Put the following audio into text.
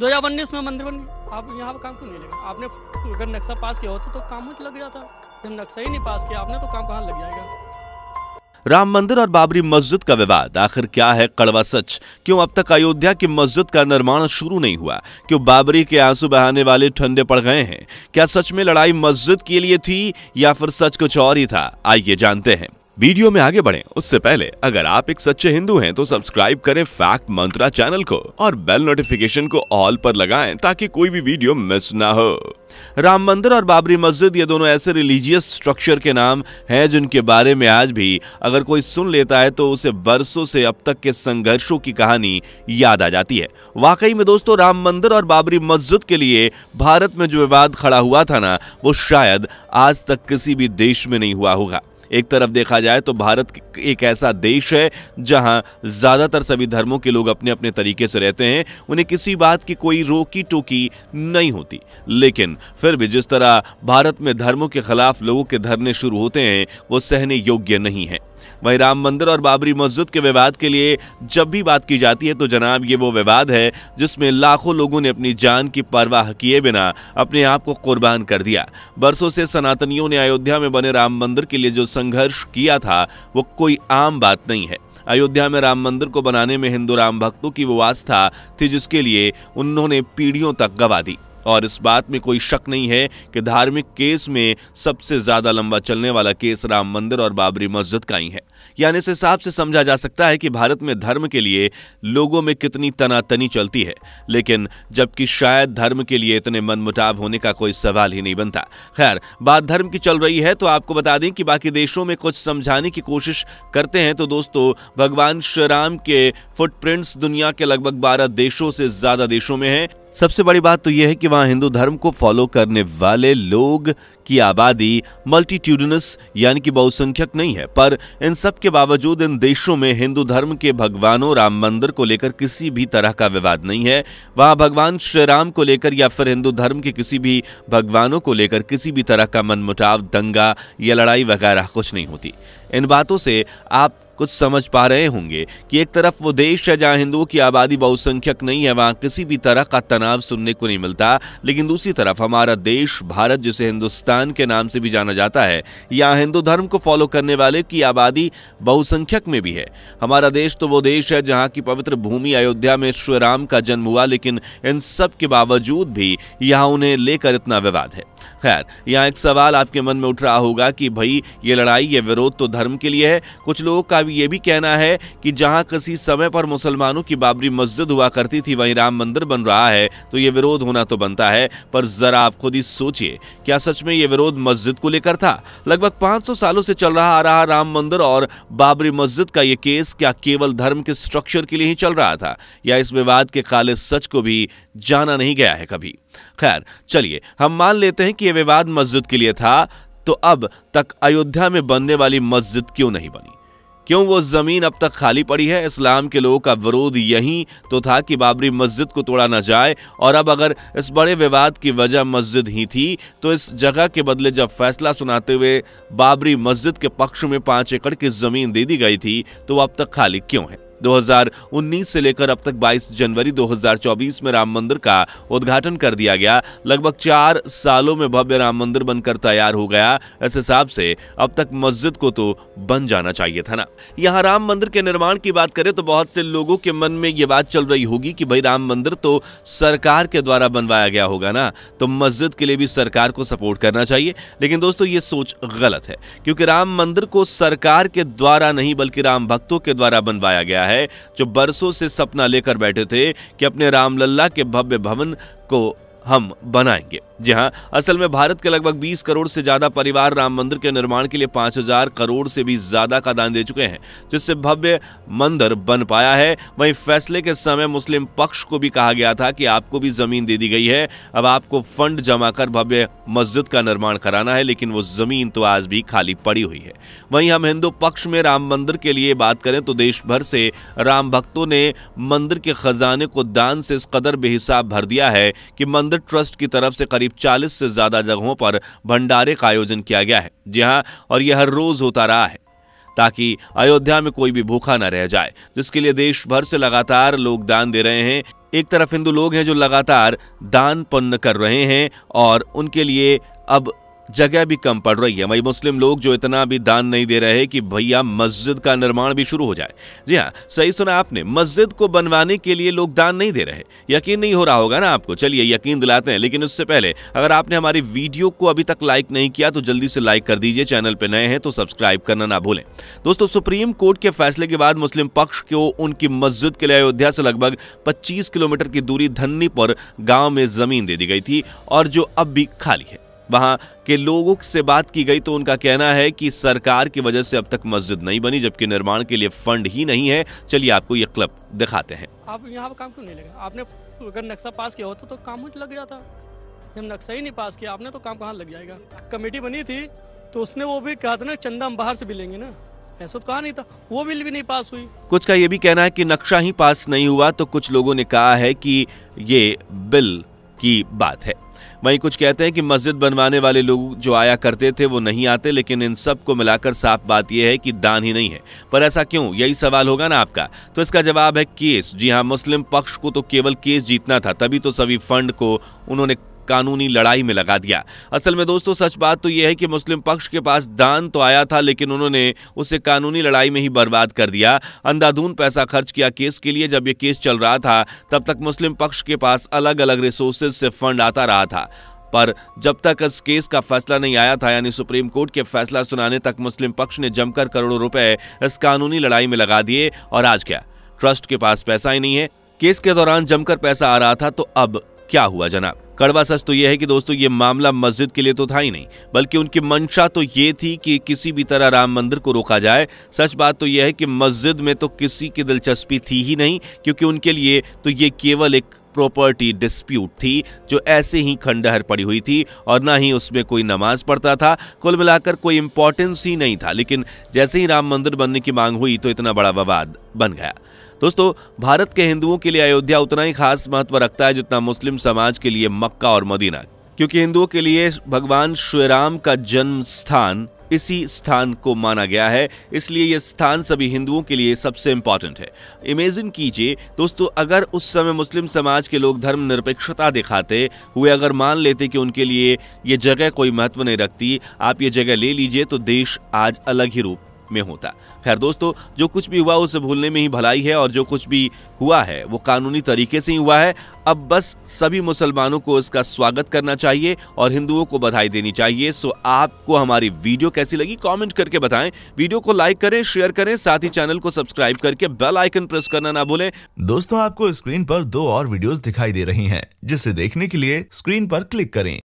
2019 में मंदिर बन गया आप यहाँ पर काम क्यों नहीं लगा आपने अगर नक्शा पास किया होता तो काम लग जाता जब नक्शा ही नहीं पास किया आपने तो काम कहाँ लग जाएगा राम मंदिर और बाबरी मस्जिद का विवाद आखिर क्या है कड़वा सच क्यों अब तक अयोध्या की मस्जिद का निर्माण शुरू नहीं हुआ क्यों बाबरी के आंसू बहाने वाले ठंडे पड़ गए हैं क्या सच में लड़ाई मस्जिद के लिए थी या फिर सच कुछ और ही था आइए जानते हैं वीडियो में आगे बढ़े उससे पहले अगर आप एक सच्चे हिंदू हैं तो सब्सक्राइब करें फैक्ट मंत्रा चैनल को और बेल नोटिफिकेशन को ऑल पर लगाएं ताकि कोई भी वीडियो मिस ना हो राम मंदिर और बाबरी मस्जिद ये दोनों ऐसे रिलीजियस स्ट्रक्चर के नाम हैं जिनके बारे में आज भी अगर कोई सुन लेता है तो उसे बरसों से अब तक के संघर्षों की कहानी याद आ जाती है वाकई में दोस्तों राम मंदिर और बाबरी मस्जिद के लिए भारत में जो विवाद खड़ा हुआ था ना वो शायद आज तक किसी भी देश में नहीं हुआ होगा एक तरफ देखा जाए तो भारत एक ऐसा देश है जहां ज़्यादातर सभी धर्मों के लोग अपने अपने तरीके से रहते हैं उन्हें किसी बात की कोई रोकी टोकी नहीं होती लेकिन फिर भी जिस तरह भारत में धर्मों के खिलाफ लोगों के धरने शुरू होते हैं वो सहने योग्य नहीं है वहीं राम मंदिर और बाबरी मस्जिद के विवाद के लिए जब भी बात की जाती है तो जनाब ये वो विवाद है जिसमें लाखों लोगों ने अपनी जान की परवाह किए बिना अपने आप को कुर्बान कर दिया बरसों से सनातनियों ने अयोध्या में बने राम मंदिर के लिए जो संघर्ष किया था वो कोई आम बात नहीं है अयोध्या में राम मंदिर को बनाने में हिंदू राम भक्तों की वो आस्था थी जिसके लिए उन्होंने पीढ़ियों तक गवा दी और इस बात में कोई शक नहीं है कि धार्मिक केस में सबसे ज्यादा लंबा चलने वाला केस राम मंदिर और बाबरी मस्जिद का ही है यानी इस हिसाब से समझा जा सकता है कि भारत में धर्म के लिए लोगों में कितनी तनातनी चलती है लेकिन जबकि शायद धर्म के लिए इतने मनमुटाव होने का कोई सवाल ही नहीं बनता खैर बात धर्म की चल रही है तो आपको बता दें कि बाकी देशों में कुछ समझाने की कोशिश करते हैं तो दोस्तों भगवान श्री राम के फुटप्रिंट्स दुनिया के लगभग बारह देशों से ज्यादा देशों में है सबसे बड़ी बात तो यह है कि वहां हिंदू धर्म को फॉलो करने वाले लोग की आबादी मल्टीट्यूडनस यानी कि बहुसंख्यक नहीं है पर इन सब के बावजूद इन देशों में हिंदू धर्म के भगवानों राम मंदिर को लेकर किसी भी तरह का विवाद नहीं है वहां भगवान श्री राम को लेकर या फिर हिंदू धर्म के किसी भी भगवानों को लेकर किसी भी तरह का मनमुटाव दंगा या लड़ाई वगैरह कुछ नहीं होती इन बातों से आप कुछ समझ पा रहे होंगे कि एक तरफ वो देश है जहाँ हिंदुओं की आबादी बहुसंख्यक नहीं है वहाँ किसी भी तरह का तनाव सुनने को नहीं मिलता लेकिन दूसरी तरफ हमारा देश भारत जिसे हिंदुस्तान के नाम से भी जाना जाता है यहाँ हिंदू धर्म को फॉलो करने वाले की आबादी बहुसंख्यक में भी है हमारा देश तो वो देश है जहाँ की पवित्र भूमि अयोध्या में श्री राम का जन्म हुआ लेकिन इन सब के बावजूद भी यहाँ उन्हें लेकर इतना विवाद है खैर यहाँ एक सवाल आपके मन में उठ रहा होगा कि भाई ये लड़ाई ये विरोध तो धर्म के लिए है कुछ लोगों का भी ये भी कहना है कि जहाँ किसी समय पर मुसलमानों की बाबरी मस्जिद हुआ करती थी वहीं राम मंदिर बन रहा है तो ये विरोध होना तो बनता है पर जरा आप खुद ही सोचिए क्या सच में ये विरोध मस्जिद को लेकर था लगभग पाँच सालों से चल रहा आ रहा राम मंदिर और बाबरी मस्जिद का ये केस क्या केवल धर्म के स्ट्रक्चर के लिए ही चल रहा था या इस विवाद के काले सच को भी जाना नहीं गया है कभी खैर चलिए हम मान लेते हैं कि यह विवाद मस्जिद के लिए था तो अब तक अयोध्या में बनने वाली मस्जिद क्यों नहीं बनी क्यों वो जमीन अब तक खाली पड़ी है इस्लाम के लोगों का विरोध यही तो था कि बाबरी मस्जिद को तोड़ा ना जाए और अब अगर इस बड़े विवाद की वजह मस्जिद ही थी तो इस जगह के बदले जब फैसला सुनाते हुए बाबरी मस्जिद के पक्ष में पांच एकड़ की जमीन दे दी गई थी तो अब तक खाली क्यों है 2019 से लेकर अब तक 22 जनवरी 2024 में राम मंदिर का उद्घाटन कर दिया गया लगभग चार सालों में भव्य राम मंदिर बनकर तैयार हो गया इस हिसाब से अब तक मस्जिद को तो बन जाना चाहिए था ना यहाँ राम मंदिर के निर्माण की बात करें तो बहुत से लोगों के मन में ये बात चल रही होगी कि भाई राम मंदिर तो सरकार के द्वारा बनवाया गया होगा ना तो मस्जिद के लिए भी सरकार को सपोर्ट करना चाहिए लेकिन दोस्तों ये सोच गलत है क्योंकि राम मंदिर को सरकार के द्वारा नहीं बल्कि राम भक्तों के द्वारा बनवाया गया है है जो बरसों से सपना लेकर बैठे थे कि अपने रामलला के भव्य भवन को हम बनाएंगे जी हाँ असल में भारत के लगभग 20 करोड़ से ज्यादा परिवार राम मंदिर के निर्माण के लिए 5000 करोड़ से भी ज्यादा का दान दे चुके हैं जिससे भव्य मंदिर बन पाया है वहीं फैसले के समय मुस्लिम पक्ष को भी कहा गया था कि आपको भी जमीन दे दी गई है अब आपको फंड जमा कर भव्य मस्जिद का निर्माण कराना है लेकिन वो जमीन तो आज भी खाली पड़ी हुई है वहीं हम हिंदू पक्ष में राम मंदिर के लिए बात करें तो देश भर से राम भक्तों ने मंदिर के खजाने को दान से इस कदर बेहिसाब भर दिया है कि मंदिर ट्रस्ट की तरफ से करीब करीब 40 से ज़्यादा जगहों पर भंडारे का आयोजन किया गया है जी हाँ और यह हर रोज़ होता रहा है ताकि अयोध्या में कोई भी भूखा न रह जाए जिसके लिए देश भर से लगातार लोग दान दे रहे हैं एक तरफ हिंदू लोग हैं जो लगातार दान पुण्य कर रहे हैं और उनके लिए अब जगह भी कम पड़ रही है वही मुस्लिम लोग जो इतना भी दान नहीं दे रहे कि भैया मस्जिद का निर्माण भी शुरू हो जाए जी हाँ सही सुना आपने मस्जिद को बनवाने के लिए लोग दान नहीं दे रहे यकीन नहीं हो रहा होगा ना आपको चलिए यकीन दिलाते हैं लेकिन उससे पहले अगर आपने हमारी वीडियो को अभी तक लाइक नहीं किया तो जल्दी से लाइक कर दीजिए चैनल पर नए हैं तो सब्सक्राइब करना ना भूलें दोस्तों सुप्रीम कोर्ट के फैसले के बाद मुस्लिम पक्ष को उनकी मस्जिद के लिए अयोध्या से लगभग पच्चीस किलोमीटर की दूरी धन्नी पर में जमीन दे दी गई थी और जो अब भी खाली है वहाँ के लोगों से बात की गई तो उनका कहना है कि सरकार की वजह से अब तक मस्जिद नहीं बनी जबकि निर्माण के लिए फंड ही नहीं है चलिए आपको ये क्लब दिखाते हैं आप यहाँ पर काम क्यों नहीं लगे आपने अगर नक्शा पास किया होता तो काम लग जाता जब नक्शा ही नहीं पास किया आपने तो काम कहाँ लग जाएगा कमेटी बनी थी तो उसने वो भी कहा था ना चंदा हम बाहर से भी लेंगे ना ऐसा तो कहा नहीं था वो बिल भी नहीं पास हुई कुछ का ये भी कहना है कि नक्शा ही पास नहीं हुआ तो कुछ लोगों ने कहा है कि ये बिल की बात है वहीं कुछ कहते हैं कि मस्जिद बनवाने वाले लोग जो आया करते थे वो नहीं आते लेकिन इन सब को मिलाकर साफ बात यह है कि दान ही नहीं है पर ऐसा क्यों यही सवाल होगा ना आपका तो इसका जवाब है केस जी हाँ मुस्लिम पक्ष को तो केवल केस जीतना था तभी तो सभी फंड को उन्होंने कानूनी लड़ाई में लगा दिया असल में दोस्तों सच बात तो यह है कि मुस्लिम पक्ष के पास दान तो आया था लेकिन उन्होंने उसे कानूनी लड़ाई में ही बर्बाद कर दिया अंधाधुन पैसा खर्च किया केस के लिए जब यह केस चल रहा था तब तक मुस्लिम पक्ष के पास अलग अलग रिसोर्सेज से फंड आता रहा था पर जब तक इस केस का फैसला नहीं आया था यानी सुप्रीम कोर्ट के फैसला सुनाने तक मुस्लिम पक्ष ने जमकर करोड़ों रुपए इस कानूनी लड़ाई में लगा दिए और आज क्या ट्रस्ट के पास पैसा ही नहीं है केस के दौरान जमकर पैसा आ रहा था तो अब क्या हुआ जनाब कड़वा सच तो यह है कि दोस्तों ये मामला मस्जिद के लिए तो था ही नहीं बल्कि उनकी मंशा तो ये थी कि किसी भी तरह राम मंदिर को रोका जाए सच बात तो यह है कि मस्जिद में तो किसी की दिलचस्पी थी ही नहीं क्योंकि उनके लिए तो ये केवल एक प्रॉपर्टी डिस्प्यूट थी जो ऐसे ही खंडहर पड़ी हुई थी और ना ही उसमें कोई नमाज पढ़ता था कुल मिलाकर कोई इंपॉर्टेंस ही नहीं था लेकिन जैसे ही राम मंदिर बनने की मांग हुई तो इतना बड़ा विवाद बन गया दोस्तों भारत के हिंदुओं के लिए अयोध्या उतना ही खास महत्व रखता है जितना मुस्लिम समाज के लिए मक्का और मदीना क्योंकि हिंदुओं के लिए भगवान श्री राम का जन्म स्थान इसी स्थान को माना गया है इसलिए यह स्थान सभी हिंदुओं के लिए सबसे इंपॉर्टेंट है इमेजिन कीजिए दोस्तों अगर उस समय मुस्लिम समाज के लोग धर्म निरपेक्षता दिखाते हुए अगर मान लेते कि उनके लिए ये जगह कोई महत्व नहीं रखती आप ये जगह ले लीजिए तो देश आज अलग ही रूप में होता खैर दोस्तों जो कुछ भी हुआ उसे भूलने में ही भलाई है और जो कुछ भी हुआ है वो कानूनी तरीके से ही हुआ है अब बस सभी मुसलमानों को इसका स्वागत करना चाहिए और हिंदुओं को बधाई देनी चाहिए सो आपको हमारी वीडियो कैसी लगी कमेंट करके बताएं वीडियो को लाइक करें शेयर करें साथ ही चैनल को सब्सक्राइब करके बेल आइकन प्रेस करना ना भूलें दोस्तों आपको स्क्रीन पर दो और वीडियोस दिखाई दे रही हैं जिसे देखने के लिए स्क्रीन पर क्लिक करें